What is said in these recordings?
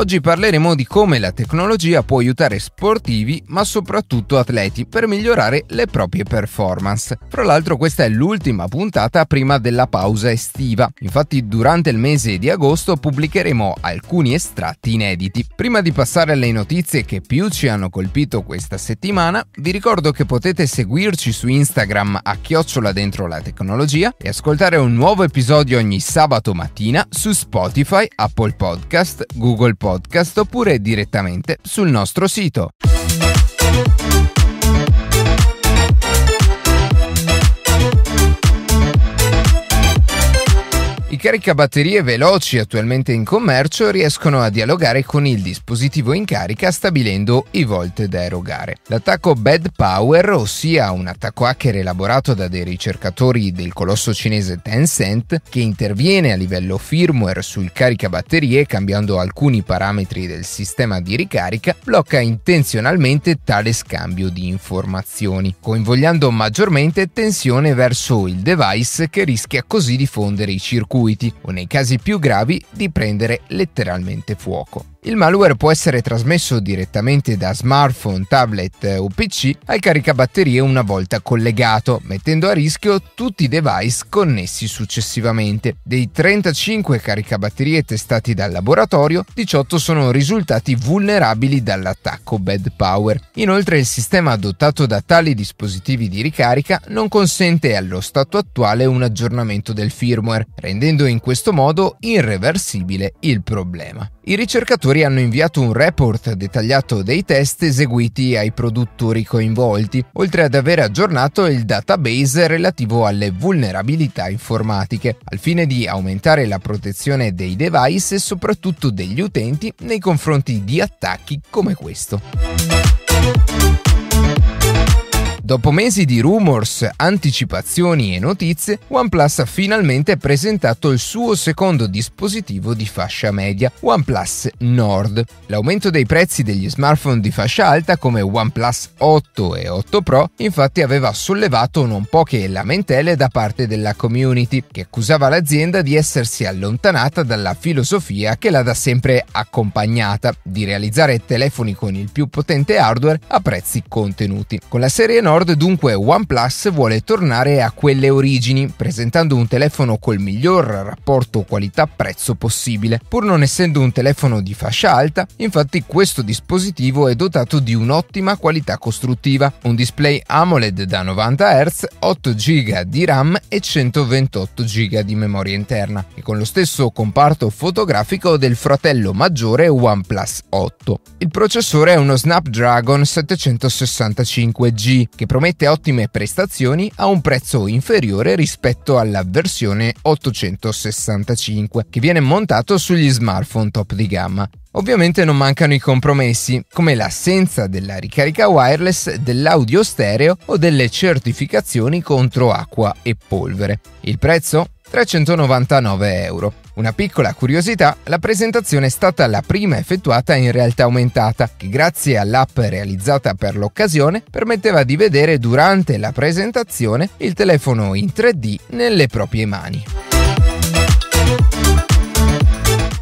Oggi parleremo di come la tecnologia può aiutare sportivi, ma soprattutto atleti, per migliorare le proprie performance. Fra l'altro questa è l'ultima puntata prima della pausa estiva. Infatti durante il mese di agosto pubblicheremo alcuni estratti inediti. Prima di passare alle notizie che più ci hanno colpito questa settimana, vi ricordo che potete seguirci su Instagram a chiocciola dentro la tecnologia e ascoltare un nuovo episodio ogni sabato mattina su Spotify, Apple Podcast, Google Podcast podcast oppure direttamente sul nostro sito. caricabatterie veloci attualmente in commercio riescono a dialogare con il dispositivo in carica stabilendo i volt da erogare. L'attacco Bad Power, ossia un attacco hacker elaborato da dei ricercatori del colosso cinese Tencent, che interviene a livello firmware sul caricabatterie cambiando alcuni parametri del sistema di ricarica, blocca intenzionalmente tale scambio di informazioni, coinvolgendo maggiormente tensione verso il device che rischia così di fondere i circuiti colpiti o nei casi più gravi di prendere letteralmente fuoco. Il malware può essere trasmesso direttamente da smartphone, tablet eh, o PC al caricabatterie una volta collegato, mettendo a rischio tutti i device connessi successivamente. Dei 35 caricabatterie testati dal laboratorio, 18 sono risultati vulnerabili dall'attacco Bad Power. Inoltre il sistema adottato da tali dispositivi di ricarica non consente allo stato attuale un aggiornamento del firmware, rendendo in questo modo irreversibile il problema. I ricercatori produttori hanno inviato un report dettagliato dei test eseguiti ai produttori coinvolti, oltre ad aver aggiornato il database relativo alle vulnerabilità informatiche, al fine di aumentare la protezione dei device e soprattutto degli utenti nei confronti di attacchi come questo. Dopo mesi di rumors, anticipazioni e notizie, OnePlus ha finalmente presentato il suo secondo dispositivo di fascia media, OnePlus Nord. L'aumento dei prezzi degli smartphone di fascia alta come OnePlus 8 e 8 Pro infatti aveva sollevato non poche lamentele da parte della community, che accusava l'azienda di essersi allontanata dalla filosofia che l'ha da sempre accompagnata, di realizzare telefoni con il più potente hardware a prezzi contenuti. Con la serie Nord Nord dunque OnePlus vuole tornare a quelle origini, presentando un telefono col miglior rapporto qualità-prezzo possibile. Pur non essendo un telefono di fascia alta, infatti questo dispositivo è dotato di un'ottima qualità costruttiva, un display AMOLED da 90 Hz, 8 GB di RAM e 128 GB di memoria interna, e con lo stesso comparto fotografico del fratello maggiore OnePlus 8. Il processore è uno Snapdragon 765G che promette ottime prestazioni a un prezzo inferiore rispetto alla versione 865 che viene montato sugli smartphone top di gamma. Ovviamente non mancano i compromessi, come l'assenza della ricarica wireless, dell'audio stereo o delle certificazioni contro acqua e polvere. Il prezzo? 399 euro. Una piccola curiosità, la presentazione è stata la prima effettuata in realtà aumentata, che grazie all'app realizzata per l'occasione permetteva di vedere durante la presentazione il telefono in 3D nelle proprie mani.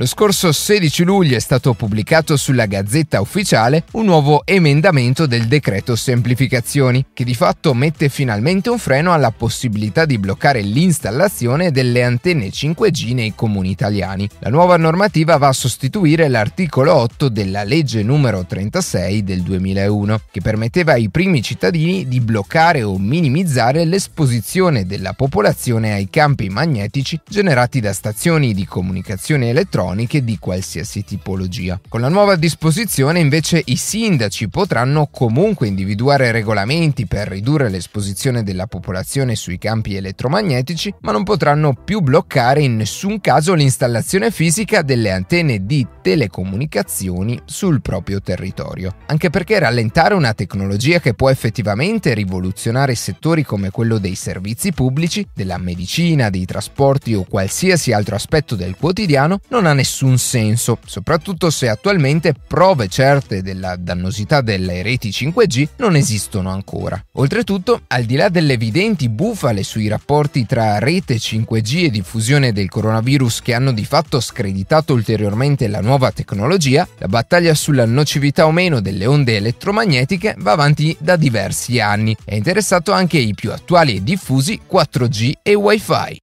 Lo scorso 16 luglio è stato pubblicato sulla Gazzetta Ufficiale un nuovo emendamento del decreto semplificazioni, che di fatto mette finalmente un freno alla possibilità di bloccare l'installazione delle antenne 5G nei comuni italiani. La nuova normativa va a sostituire l'articolo 8 della legge numero 36 del 2001, che permetteva ai primi cittadini di bloccare o minimizzare l'esposizione della popolazione ai campi magnetici generati da stazioni di comunicazione elettronica croniche di qualsiasi tipologia. Con la nuova disposizione invece i sindaci potranno comunque individuare regolamenti per ridurre l'esposizione della popolazione sui campi elettromagnetici, ma non potranno più bloccare in nessun caso l'installazione fisica delle antenne di telecomunicazioni sul proprio territorio. Anche perché rallentare una tecnologia che può effettivamente rivoluzionare settori come quello dei servizi pubblici, della medicina, dei trasporti o qualsiasi altro aspetto del quotidiano non ha nessun senso, soprattutto se attualmente prove certe della dannosità delle reti 5G non esistono ancora. Oltretutto, al di là delle evidenti bufale sui rapporti tra rete 5G e diffusione del coronavirus che hanno di fatto screditato ulteriormente la nuova tecnologia, la battaglia sulla nocività o meno delle onde elettromagnetiche va avanti da diversi anni e ha interessato anche i più attuali e diffusi 4G e Wi-Fi.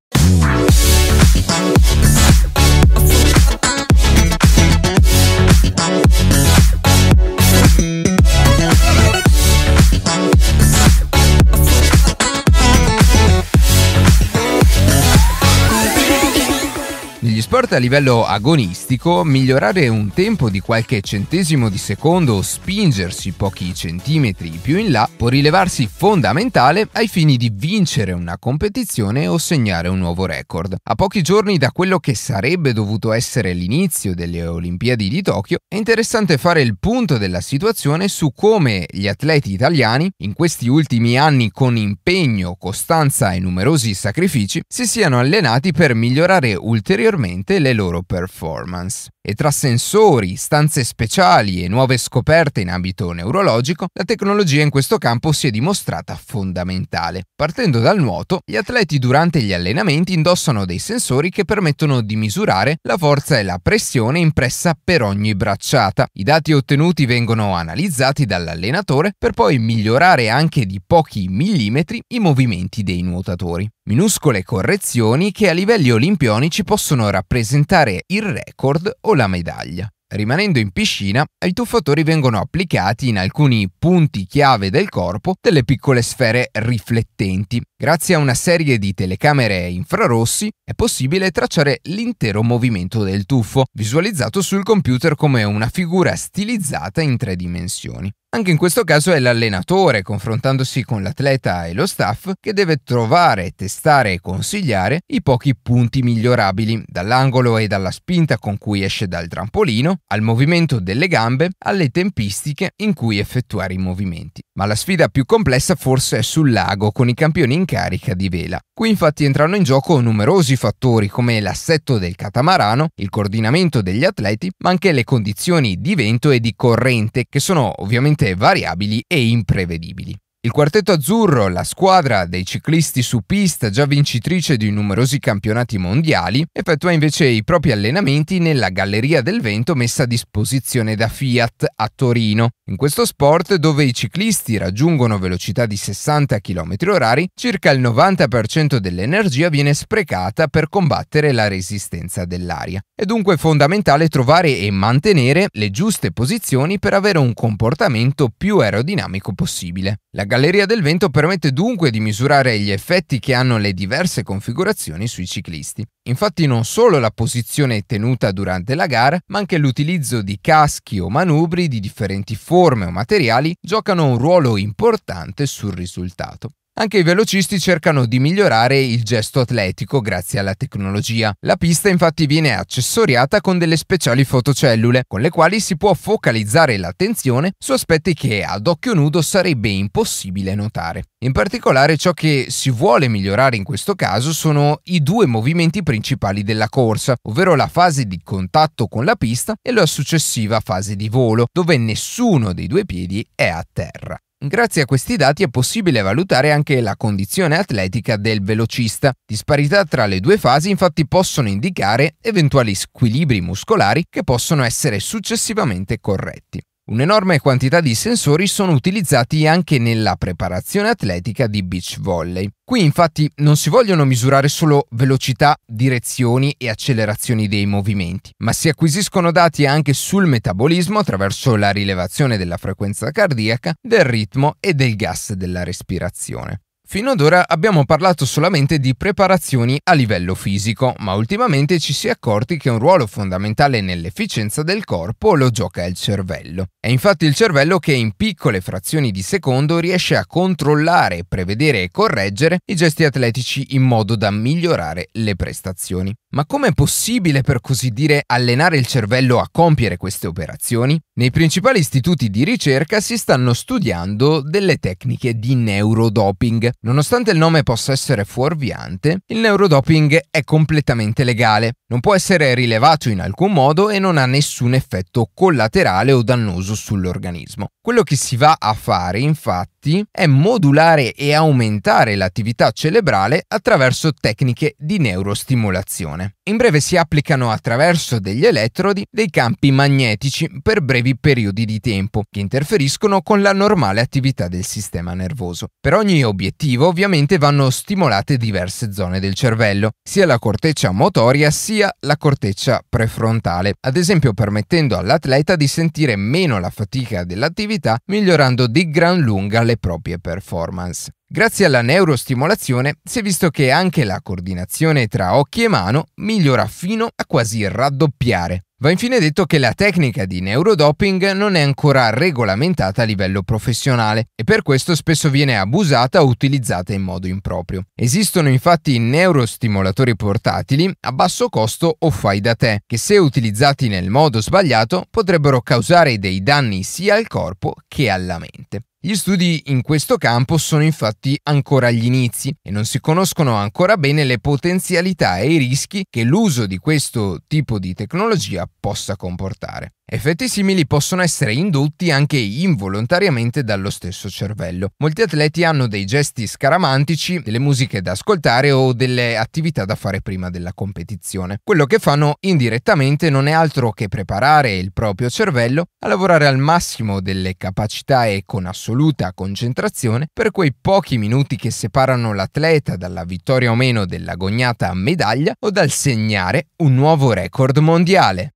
sport a livello agonistico, migliorare un tempo di qualche centesimo di secondo o spingersi pochi centimetri più in là può rilevarsi fondamentale ai fini di vincere una competizione o segnare un nuovo record. A pochi giorni da quello che sarebbe dovuto essere l'inizio delle Olimpiadi di Tokyo, è interessante fare il punto della situazione su come gli atleti italiani, in questi ultimi anni con impegno, costanza e numerosi sacrifici, si siano allenati per migliorare ulteriormente sicuramente le loro performance. E tra sensori, stanze speciali e nuove scoperte in ambito neurologico, la tecnologia in questo campo si è dimostrata fondamentale. Partendo dal nuoto, gli atleti durante gli allenamenti indossano dei sensori che permettono di misurare la forza e la pressione impressa per ogni bracciata. I dati ottenuti vengono analizzati dall'allenatore per poi migliorare anche di pochi millimetri i movimenti dei nuotatori. Minuscole correzioni che a livelli olimpionici possono rappresentare il record o la medaglia. Rimanendo in piscina, ai tuffatori vengono applicati in alcuni punti chiave del corpo delle piccole sfere riflettenti Grazie a una serie di telecamere infrarossi è possibile tracciare l'intero movimento del tuffo, visualizzato sul computer come una figura stilizzata in tre dimensioni. Anche in questo caso è l'allenatore, confrontandosi con l'atleta e lo staff, che deve trovare, testare e consigliare i pochi punti migliorabili, dall'angolo e dalla spinta con cui esce dal trampolino, al movimento delle gambe, alle tempistiche in cui effettuare i movimenti. Ma la sfida più complessa forse è sul lago, con i campioni in carica di vela. Qui infatti entrano in gioco numerosi fattori come l'assetto del catamarano, il coordinamento degli atleti, ma anche le condizioni di vento e di corrente, che sono ovviamente variabili e imprevedibili. Il quartetto azzurro, la squadra dei ciclisti su pista già vincitrice di numerosi campionati mondiali, effettua invece i propri allenamenti nella Galleria del Vento messa a disposizione da Fiat a Torino. In questo sport, dove i ciclisti raggiungono velocità di 60 km/h, circa il 90% dell'energia viene sprecata per combattere la resistenza dell'aria. È dunque fondamentale trovare e mantenere le giuste posizioni per avere un comportamento più aerodinamico possibile. La galleria del vento permette dunque di misurare gli effetti che hanno le diverse configurazioni sui ciclisti. Infatti non solo la posizione tenuta durante la gara, ma anche l'utilizzo di caschi o manubri di differenti forme o materiali giocano un ruolo importante sul risultato. Anche i velocisti cercano di migliorare il gesto atletico grazie alla tecnologia. La pista infatti viene accessoriata con delle speciali fotocellule, con le quali si può focalizzare l'attenzione su aspetti che ad occhio nudo sarebbe impossibile notare. In particolare ciò che si vuole migliorare in questo caso sono i due movimenti principali della corsa, ovvero la fase di contatto con la pista e la successiva fase di volo, dove nessuno dei due piedi è a terra. Grazie a questi dati è possibile valutare anche la condizione atletica del velocista. Disparità tra le due fasi infatti possono indicare eventuali squilibri muscolari che possono essere successivamente corretti. Un'enorme quantità di sensori sono utilizzati anche nella preparazione atletica di beach volley. Qui infatti non si vogliono misurare solo velocità, direzioni e accelerazioni dei movimenti, ma si acquisiscono dati anche sul metabolismo attraverso la rilevazione della frequenza cardiaca, del ritmo e del gas della respirazione. Fino ad ora abbiamo parlato solamente di preparazioni a livello fisico, ma ultimamente ci si è accorti che un ruolo fondamentale nell'efficienza del corpo lo gioca il cervello. È infatti il cervello che in piccole frazioni di secondo riesce a controllare, prevedere e correggere i gesti atletici in modo da migliorare le prestazioni. Ma com'è possibile, per così dire, allenare il cervello a compiere queste operazioni? Nei principali istituti di ricerca si stanno studiando delle tecniche di neurodoping. Nonostante il nome possa essere fuorviante, il neurodoping è completamente legale, non può essere rilevato in alcun modo e non ha nessun effetto collaterale o dannoso sull'organismo. Quello che si va a fare, infatti, infatti, è modulare e aumentare l'attività cerebrale attraverso tecniche di neurostimolazione. In breve si applicano attraverso degli elettrodi dei campi magnetici per brevi periodi di tempo che interferiscono con la normale attività del sistema nervoso. Per ogni obiettivo ovviamente vanno stimolate diverse zone del cervello, sia la corteccia motoria sia la corteccia prefrontale, ad esempio permettendo all'atleta di sentire meno la fatica dell'attività migliorando di gran lunga le proprie performance. Grazie alla neurostimolazione si è visto che anche la coordinazione tra occhi e mano migliora fino a quasi raddoppiare. Va infine detto che la tecnica di neurodoping non è ancora regolamentata a livello professionale e per questo spesso viene abusata o utilizzata in modo improprio. Esistono infatti neurostimolatori portatili a basso costo o fai da te, che se utilizzati nel modo sbagliato potrebbero causare dei danni sia al corpo che alla mente. Gli studi in questo campo sono infatti ancora agli inizi e non si conoscono ancora bene le potenzialità e i rischi che l'uso di questo tipo di tecnologia possa comportare. Effetti simili possono essere indotti anche involontariamente dallo stesso cervello. Molti atleti hanno dei gesti scaramantici, delle musiche da ascoltare o delle attività da fare prima della competizione. Quello che fanno indirettamente non è altro che preparare il proprio cervello a lavorare al massimo delle capacità e con assoluta concentrazione per quei pochi minuti che separano l'atleta dalla vittoria o meno dell'agognata medaglia o dal segnare un nuovo record mondiale.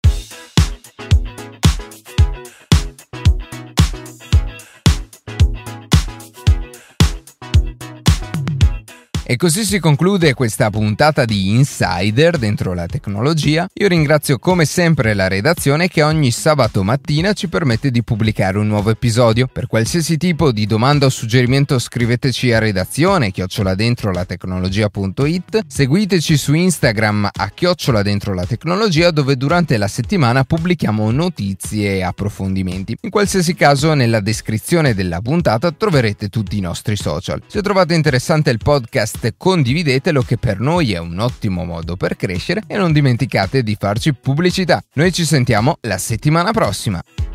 E così si conclude questa puntata di Insider dentro la tecnologia. Io ringrazio come sempre la redazione che ogni sabato mattina ci permette di pubblicare un nuovo episodio. Per qualsiasi tipo di domanda o suggerimento scriveteci a redazione chiocciolaDentrolatecnologia.it, seguiteci su Instagram a chiocciola dove durante la settimana pubblichiamo notizie e approfondimenti. In qualsiasi caso nella descrizione della puntata troverete tutti i nostri social. Se trovate interessante il podcast podcast, condividetelo che per noi è un ottimo modo per crescere e non dimenticate di farci pubblicità. Noi ci sentiamo la settimana prossima.